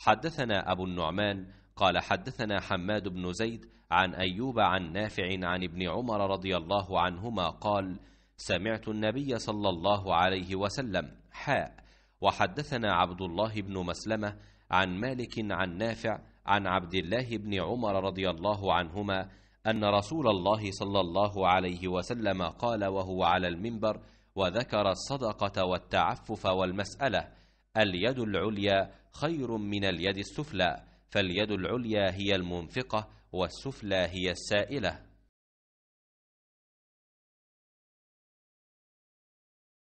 حدثنا أبو النعمان قال حدثنا حماد بن زيد عن أيوب عن نافع عن ابن عمر رضي الله عنهما قال سمعت النبي صلى الله عليه وسلم حاء وحدثنا عبد الله بن مسلمة عن مالك عن نافع عن عبد الله بن عمر رضي الله عنهما أن رسول الله صلى الله عليه وسلم قال وهو على المنبر وذكر الصدقة والتعفف والمسألة اليد العليا خير من اليد السفلى فاليد العليا هي المنفقة والسفلى هي السائلة